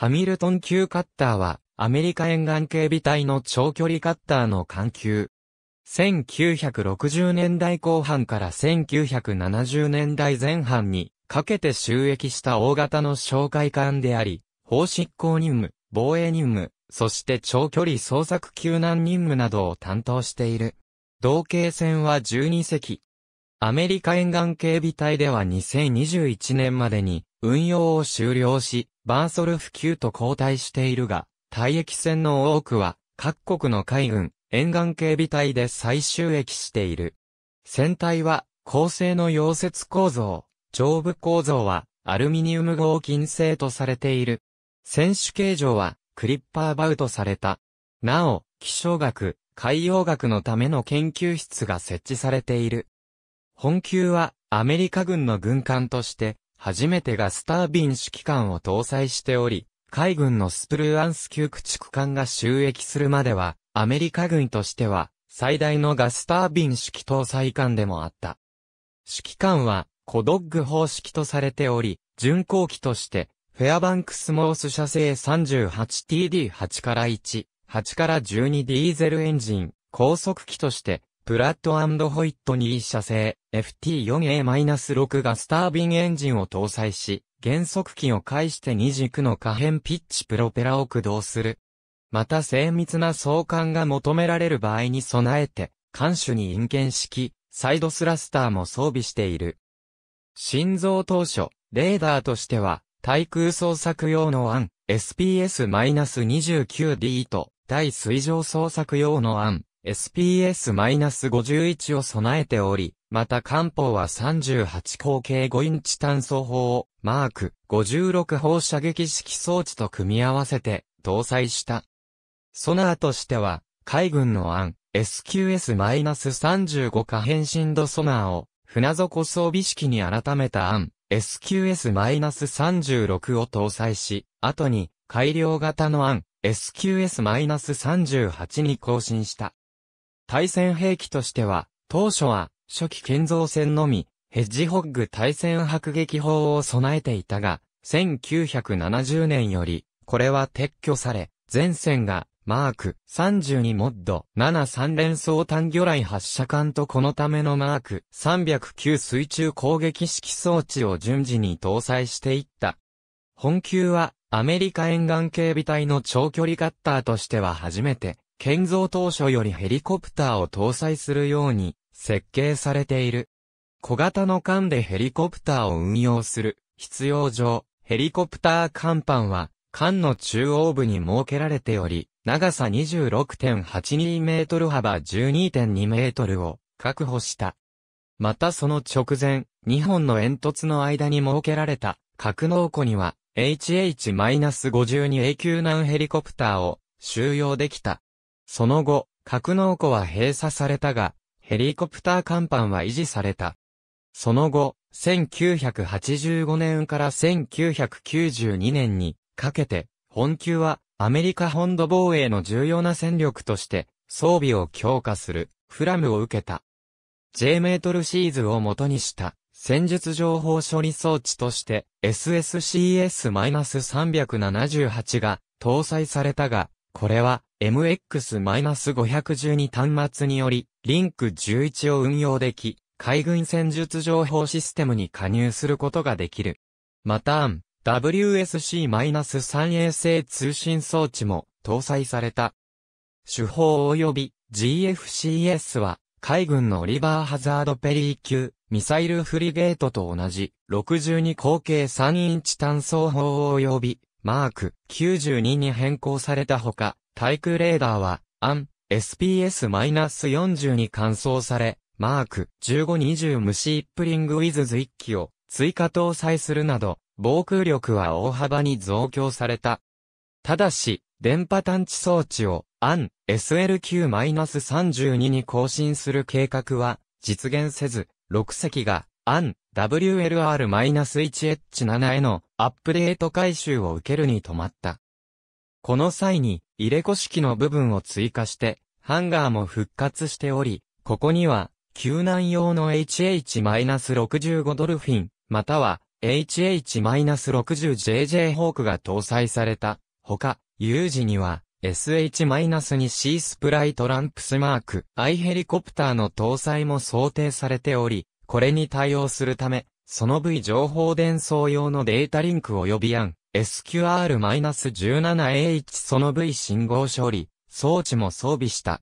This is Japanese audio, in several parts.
ハミルトン級カッターは、アメリカ沿岸警備隊の長距離カッターの緩急。1960年代後半から1970年代前半にかけて収益した大型の哨戒艦であり、法執行任務、防衛任務、そして長距離捜索救難任務などを担当している。同型船は12隻。アメリカ沿岸警備隊では2021年までに運用を終了し、バーソル普及と交代しているが、退役船の多くは、各国の海軍、沿岸警備隊で最終益している。船体は、構成の溶接構造、上部構造は、アルミニウム合金製とされている。船首形状は、クリッパーバウトされた。なお、気象学、海洋学のための研究室が設置されている。本級は、アメリカ軍の軍艦として、初めてガスタービン指揮官を搭載しており、海軍のスプルアンス級駆逐艦が収益するまでは、アメリカ軍としては、最大のガスタービン式搭載艦でもあった。指揮艦は、コドッグ方式とされており、巡航機として、フェアバンクスモース社製 38TD8 から1、8から1 2ディーゼルエンジン、高速機として、プラットホイットにー社製 FT4A-6 がスタービンエンジンを搭載し、減速機を介して2軸の可変ピッチプロペラを駆動する。また精密な相関が求められる場合に備えて、艦首に陰剣式、サイドスラスターも装備している。心臓当初、レーダーとしては、対空捜索用の案、SPS-29D と、対水上捜索用の案、SPS-51 を備えており、また漢方は38口径5インチ単装砲を、マーク56砲射撃式装置と組み合わせて搭載した。ソナーとしては、海軍の案、SQS-35 可変振度ソナーを、船底装備式に改めた案、SQS-36 を搭載し、後に改良型の案、SQS-38 に更新した。対戦兵器としては、当初は、初期建造船のみ、ヘッジホッグ対戦迫撃砲を備えていたが、1970年より、これは撤去され、前線が、マーク32モッド73連装単魚雷発射艦とこのためのマーク309水中攻撃式装置を順次に搭載していった。本級はアメリカ沿岸警備隊の長距離カッターとしては初めて建造当初よりヘリコプターを搭載するように設計されている。小型の艦でヘリコプターを運用する必要上、ヘリコプター艦板は艦の中央部に設けられており、長さ26.82メートル幅12.2メートルを確保した。またその直前、2本の煙突の間に設けられた格納庫には HH-52A 級難ヘリコプターを収容できた。その後、格納庫は閉鎖されたが、ヘリコプター甲板は維持された。その後、1985年から1992年にかけて、本級はアメリカ本土防衛の重要な戦力として装備を強化するフラムを受けた。J メートルシーズを元にした戦術情報処理装置として SSCS-378 が搭載されたが、これは MX-512 端末により、リンク11を運用でき、海軍戦術情報システムに加入することができる。また、WSC-3 衛星通信装置も搭載された。手法及び GFCS は、海軍のリバーハザードペリー級、ミサイルフリゲートと同じ、62口径3インチ単装砲及び、マーク92に変更されたほか、対空レーダーは、アン、SPS-40 に換装され、マーク1520虫シップリングウィズズ1機を追加搭載するなど、防空力は大幅に増強された。ただし、電波探知装置をアン、SLQ-32 に更新する計画は実現せず、6隻がアン、WLR-1H7 へのアップデート回収を受けるに止まった。この際に、入れ子式の部分を追加して、ハンガーも復活しており、ここには、救難用の HH-65 ドルフィン、または HH-60JJ ホークが搭載された。ほか、有事には SH-2C スプライトランプスマークアイヘリコプターの搭載も想定されており、これに対応するため、その部位情報伝送用のデータリンク及び合う。SQR-17H その V 信号処理、装置も装備した。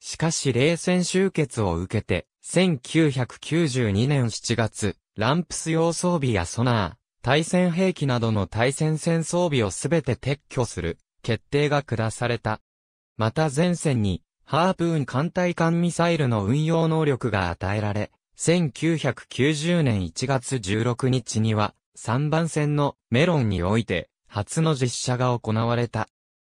しかし冷戦終結を受けて、1992年7月、ランプス用装備やソナー、対戦兵器などの対戦戦装備をすべて撤去する、決定が下された。また前線に、ハープーン艦隊艦ミサイルの運用能力が与えられ、1990年1月16日には、3番線のメロンにおいて、初の実写が行われた。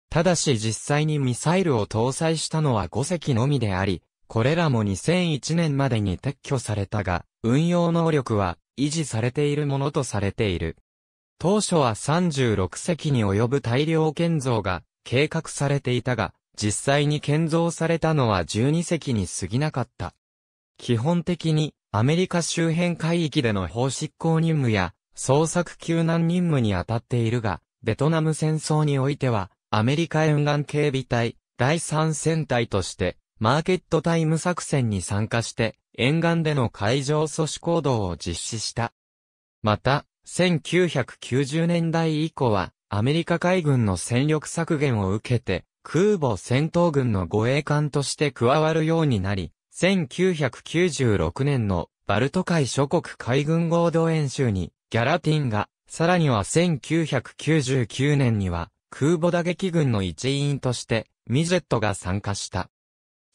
ただし実際にミサイルを搭載したのは5隻のみであり、これらも2001年までに撤去されたが、運用能力は維持されているものとされている。当初は36隻に及ぶ大量建造が計画されていたが、実際に建造されたのは12隻に過ぎなかった。基本的にアメリカ周辺海域での法執行任務や捜索救難任務に当たっているが、ベトナム戦争においては、アメリカ沿岸警備隊、第三戦隊として、マーケットタイム作戦に参加して、沿岸での海上阻止行動を実施した。また、1990年代以降は、アメリカ海軍の戦力削減を受けて、空母戦闘軍の護衛艦として加わるようになり、1996年のバルト海諸国海軍合同演習にギャラティンが、さらには1999年には、空母打撃軍の一員として、ミジェットが参加した。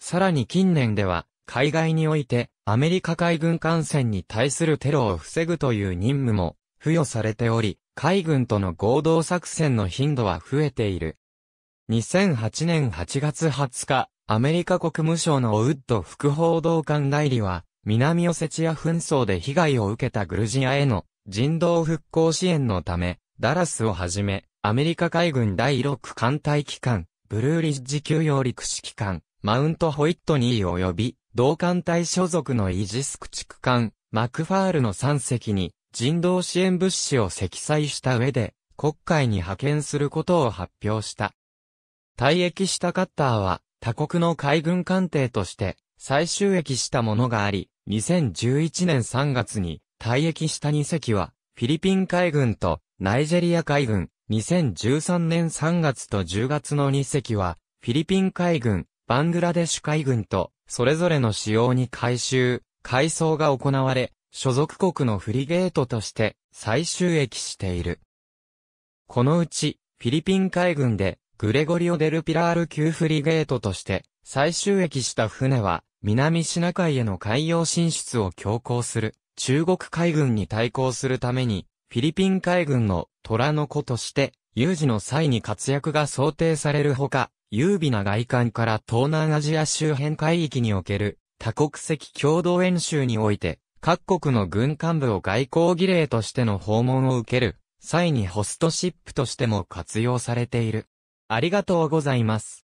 さらに近年では、海外において、アメリカ海軍艦船に対するテロを防ぐという任務も、付与されており、海軍との合同作戦の頻度は増えている。2008年8月20日、アメリカ国務省のウッド副報道官代理は、南オセチア紛争で被害を受けたグルジアへの人道復興支援のため、ダラスをはじめ、アメリカ海軍第6艦隊機関、ブルーリッジ給揚陸指揮官、マウントホイットニー及び、同艦隊所属のイジス駆逐艦、マクファールの3隻に、人道支援物資を積載した上で、国会に派遣することを発表した。退役したカッターは、他国の海軍艦艇として、再収益したものがあり、2011年3月に、退役した2隻は、フィリピン海軍とナイジェリア海軍、2013年3月と10月の2隻は、フィリピン海軍、バングラデシュ海軍と、それぞれの使用に回収、改装が行われ、所属国のフリゲートとして最終益している。このうち、フィリピン海軍で、グレゴリオ・デル・ピラール級フリゲートとして最終益した船は、南シナ海への海洋進出を強行する中国海軍に対抗するために、フィリピン海軍の虎の子として、有事の際に活躍が想定されるほか、優美な外観から東南アジア周辺海域における多国籍共同演習において、各国の軍幹部を外交儀礼としての訪問を受ける際にホストシップとしても活用されている。ありがとうございます。